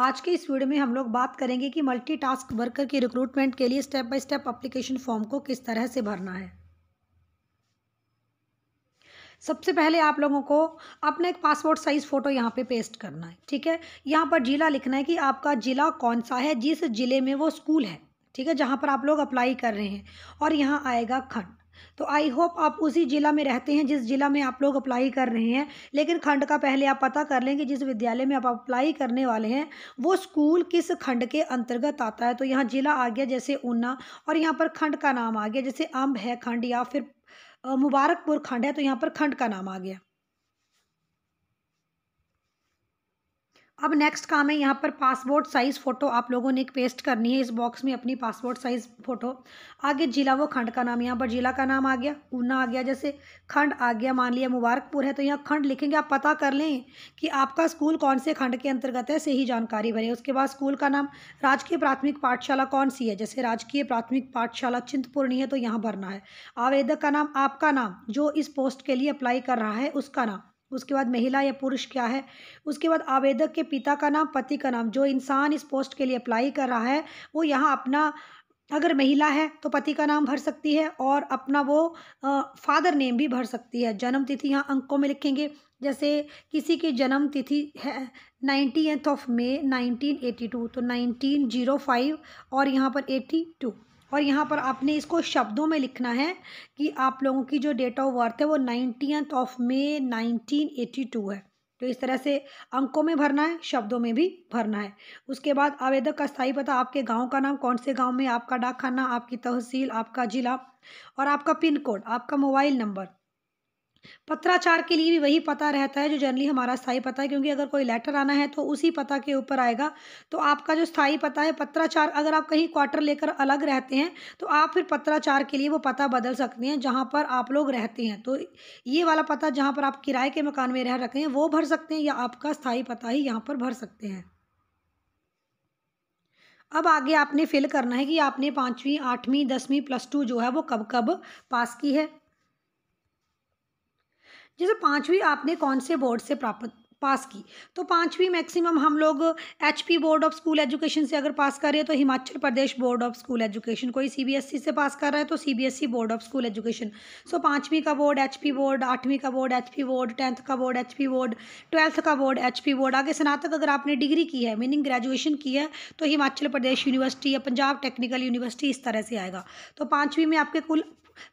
आज के इस वीडियो में हम लोग बात करेंगे कि मल्टीटास्क वर्कर की रिक्रूटमेंट के लिए step by step application form को किस तरह से भरना है सबसे पहले आप लोगों को अपना एक पासपोर्ट साइज़ फ़ोटो यहाँ पे पेस्ट करना है ठीक है यहाँ पर ज़िला लिखना है कि आपका ज़िला कौन सा है जिस ज़िले में वो स्कूल है ठीक है जहाँ पर आप लोग अप्लाई कर रहे हैं और यहाँ आएगा खंड तो आई होप आप उसी ज़िला में रहते हैं जिस ज़िला में आप लोग अप्लाई कर रहे हैं लेकिन खंड का पहले आप पता कर लें कि जिस विद्यालय में आप अप्लाई करने वाले हैं वो स्कूल किस खंड के अंतर्गत आता है तो यहाँ ज़िला आ गया जैसे ऊना और यहाँ पर खंड का नाम आ गया जैसे अम्ब है खंड या फिर मुबारकपुर खंड है तो यहाँ पर खंड का नाम आ गया अब नेक्स्ट काम है यहाँ पर पासपोर्ट साइज़ फ़ोटो आप लोगों ने एक पेस्ट करनी है इस बॉक्स में अपनी पासपोर्ट साइज़ फ़ोटो आगे जिला वो खंड का नाम यहाँ पर जिला का नाम आ गया ऊना आ गया जैसे खंड आ गया मान लिया मुबारकपुर है तो यहाँ खंड लिखेंगे आप पता कर लें कि आपका स्कूल कौन से खंड के अंतर्गत है से ही जानकारी भरें उसके बाद स्कूल का नाम राजकीय प्राथमिक पाठशाला कौन सी है जैसे राजकीय प्राथमिक पाठशाला चिंतपूर्णी है तो यहाँ भरना है आवेदक का नाम आपका नाम जो इस पोस्ट के लिए अप्लाई कर रहा है उसका नाम उसके बाद महिला या पुरुष क्या है उसके बाद आवेदक के पिता का नाम पति का नाम जो इंसान इस पोस्ट के लिए अप्लाई कर रहा है वो यहाँ अपना अगर महिला है तो पति का नाम भर सकती है और अपना वो आ, फादर नेम भी भर सकती है जन्म तिथि यहाँ अंकों में लिखेंगे जैसे किसी की जन्म तिथि है ninetieth of May nineteen eighty two तो नाइनटीन जीरो फाइव और यहाँ पर एटी टू और यहाँ पर आपने इसको शब्दों में लिखना है कि आप लोगों की जो डेट ऑफ बर्थ है वो nineteen of May nineteen eighty two है तो इस तरह से अंकों में भरना है शब्दों में भी भरना है उसके बाद आवेदक का स्थाई पता आपके गांव का नाम कौन से गांव में आपका डाकखाना आपकी तहसील आपका ज़िला और आपका पिन कोड आपका मोबाइल नंबर पत्राचार के लिए भी वही पता रहता है जो जनरली हमारा स्थायी पता है क्योंकि अगर कोई लेटर आना है तो उसी पता के ऊपर आएगा तो आपका जो स्थायी पता है पत्राचार अगर आप कहीं क्वार्टर लेकर अलग रहते हैं तो आप फिर पत्राचार के लिए वो पता बदल सकते हैं जहाँ पर आप लोग रहते हैं तो ये वाला पता जहाँ पर आप किराए के मकान में रह रखे हैं वो भर सकते हैं या आपका स्थायी पता ही यहाँ पर भर सकते हैं अब आगे आपने फिल करना है कि आपने पाँचवीं आठवीं दसवीं प्लस टू जो है वो कब कब पास की है जैसे पाँचवीं आपने कौन से बोर्ड से प्राप्त पास की तो पाँचवीं मैक्सिमम हम लोग H board of school education से अगर पास कर रहे हैं तो Himachal Pradesh board of school education कोई सीबीएसई से पास कर रहा है तो CBSE board of school education so पाँचवीं का बोर्ड एच बोर्ड आठवीं का बोर्ड एच बोर्ड टेंथ का बोर्ड एच बोर्ड ट्वेल्थ का बोर्ड एच बोर्ड आगे स्नातक अगर आपने डिग्री की है मीनिंग ग्रेजुएशन की है तो हिमाचल प्रदेश यूनिवर्सिटी या पंजाब टेक्निकल यूनिवर्सिटी इस तरह से आएगा तो पाँचवीं में आपके कुल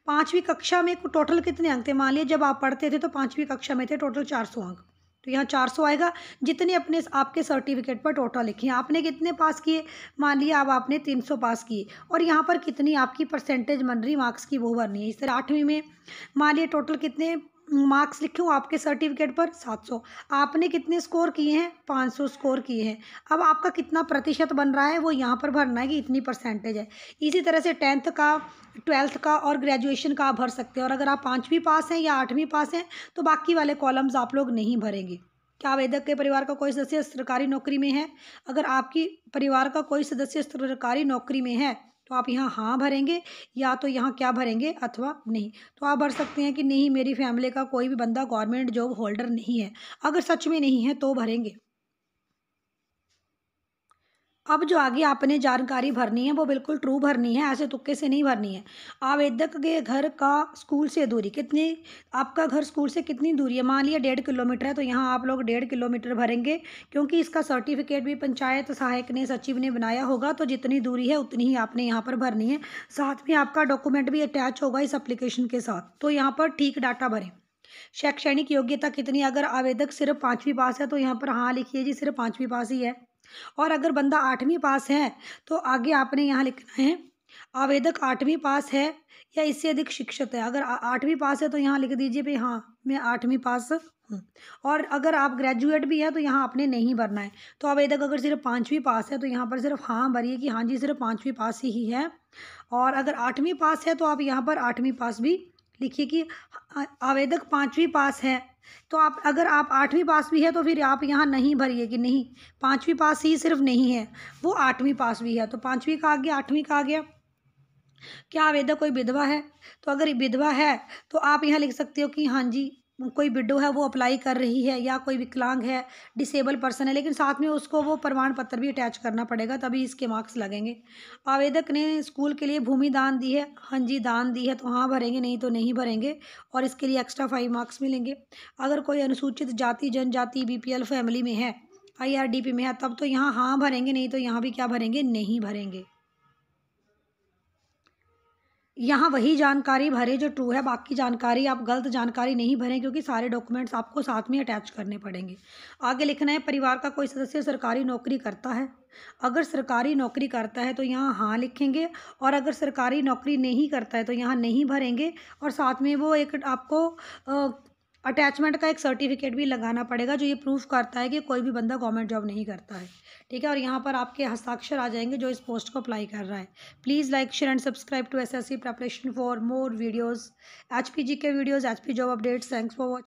पाँचवीं कक्षा में टोटल कितने अंक थे मान लिए जब आप पढ़ते थे तो पाँचवीं कक्षा में थे टोटल चार सौ अंक तो यहाँ चार सौ आएगा जितने अपने आपके सर्टिफिकेट पर टोटल लिखे हैं आपने कितने पास किए मान लिया अब आपने तीन सौ पास किए और यहाँ पर कितनी आपकी परसेंटेज बन रही मार्क्स की वो भरनी है इस तरह आठवीं में मान लिया टोटल कितने मार्क्स लिखे हूँ आपके सर्टिफिकेट पर सात सौ आपने कितने स्कोर किए हैं पाँच सौ स्कोर किए हैं अब आपका कितना प्रतिशत बन रहा है वो यहाँ पर भरना है कि इतनी परसेंटेज है इसी तरह से टेंथ का ट्वेल्थ का और ग्रेजुएशन का आप भर सकते हैं और अगर आप पाँचवीं पास हैं या आठवीं पास हैं तो बाकी वाले कॉलम्स आप लोग नहीं भरेंगे क्या आवेदक के परिवार का कोई सदस्य सरकारी नौकरी में है अगर आपकी परिवार का कोई सदस्य सरकारी नौकरी में है तो आप यहाँ हाँ भरेंगे या तो यहाँ क्या भरेंगे अथवा नहीं तो आप भर सकते हैं कि नहीं मेरी फैमिली का कोई भी बंदा गवर्नमेंट जॉब होल्डर नहीं है अगर सच में नहीं है तो भरेंगे अब जो आगे आपने जानकारी भरनी है वो बिल्कुल ट्रू भरनी है ऐसे तुक्के से नहीं भरनी है आवेदक के घर का स्कूल से दूरी कितनी आपका घर स्कूल से कितनी दूरी है मान लिया डेढ़ किलोमीटर है तो यहाँ आप लोग डेढ़ किलोमीटर भरेंगे क्योंकि इसका सर्टिफिकेट भी पंचायत सहायक ने सचिव ने बनाया होगा तो जितनी दूरी है उतनी ही आपने यहाँ पर भरनी है साथ में आपका डॉक्यूमेंट भी अटैच होगा इस अप्लीकेशन के साथ तो यहाँ पर ठीक डाटा भरें शैक्षणिक योग्यता कितनी अगर आवेदक सिर्फ पाँचवीं पास है तो यहाँ पर हाँ लिखिए जी सिर्फ पाँचवीं पास ही है और अगर बंदा आठवीं पास है तो आगे आपने यहाँ लिखना है आवेदक आठवीं पास है या इससे अधिक शिक्षित है अगर आठवीं पास है तो यहाँ लिख दीजिए भाई हाँ मैं आठवीं पास हूँ और अगर आप ग्रेजुएट भी हैं तो यहाँ आपने नहीं भरना है तो आवेदक अगर सिर्फ पाँचवीं पास है तो यहाँ पर सिर्फ हाँ भरिए कि हाँ जी सिर्फ पाँचवीं पास ही है और अगर आठवीं पास है तो आप यहाँ पर आठवीं पास भी लिखिए कि आवेदक पाँचवीं पास है तो आप अगर आप आठवीं पास भी है तो फिर आप यहाँ नहीं भरिए कि नहीं पाँचवीं पास ही सिर्फ नहीं है वो आठवीं पास भी है तो पाँचवीं का आ गया आठवीं का आ गया क्या आवेदक कोई विधवा है तो अगर विधवा है तो आप यहाँ लिख सकते हो कि हाँ जी कोई विडो है वो अप्लाई कर रही है या कोई विकलांग है डिसेबल पर्सन है लेकिन साथ में उसको वो प्रमाण पत्र भी अटैच करना पड़ेगा तभी इसके मार्क्स लगेंगे आवेदक ने स्कूल के लिए भूमि दान दी है हाँ जी दान दी है तो हाँ भरेंगे नहीं तो नहीं भरेंगे और इसके लिए एक्स्ट्रा फाइव मार्क्स मिलेंगे अगर कोई अनुसूचित जाति जनजाति बी फैमिली में है आई में है तब तो यहाँ हाँ भरेंगे नहीं तो यहाँ भी क्या भरेंगे नहीं भरेंगे यहाँ वही जानकारी भरे जो ट्रू है बाकी जानकारी आप गलत जानकारी नहीं भरें क्योंकि सारे डॉक्यूमेंट्स आपको साथ में अटैच करने पड़ेंगे आगे लिखना है परिवार का कोई सदस्य सरकारी नौकरी करता है अगर सरकारी नौकरी करता है तो यहाँ हाँ लिखेंगे और अगर सरकारी नौकरी नहीं करता है तो यहाँ नहीं भरेंगे और साथ में वो एक आपको अटैचमेंट का एक सर्टिफिकेट भी लगाना पड़ेगा जो ये प्रूफ करता है कि कोई भी बंदा गवर्नमेंट जॉब नहीं करता है ठीक है और यहाँ पर आपके हस्ताक्षर आ जाएंगे जो इस पोस्ट को अप्लाई कर रहा है please like share and subscribe to S S C preparation for more videos H P G के videos H P job updates thanks for watch